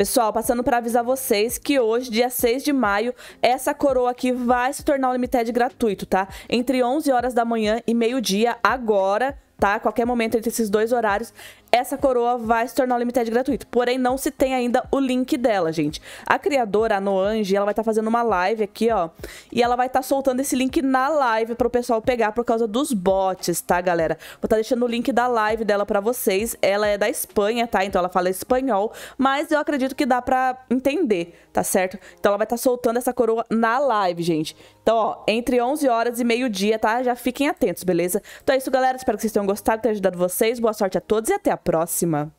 Pessoal, passando para avisar vocês que hoje, dia 6 de maio, essa coroa aqui vai se tornar um Limited gratuito, tá? Entre 11 horas da manhã e meio-dia, agora, tá? Qualquer momento entre esses dois horários, essa coroa vai se tornar o limited gratuito. Porém, não se tem ainda o link dela, gente. A criadora, a Noange, ela vai estar tá fazendo uma live aqui, ó. E ela vai estar tá soltando esse link na live pro pessoal pegar por causa dos bots, tá, galera? Vou estar tá deixando o link da live dela pra vocês. Ela é da Espanha, tá? Então ela fala espanhol, mas eu acredito que dá pra entender, tá certo? Então ela vai estar tá soltando essa coroa na live, gente. Então, ó, entre 11 horas e meio-dia, tá? Já fiquem atentos, beleza? Então é isso, galera. Espero que vocês tenham gostaram, de ter ajudado vocês. Boa sorte a todos e até a próxima.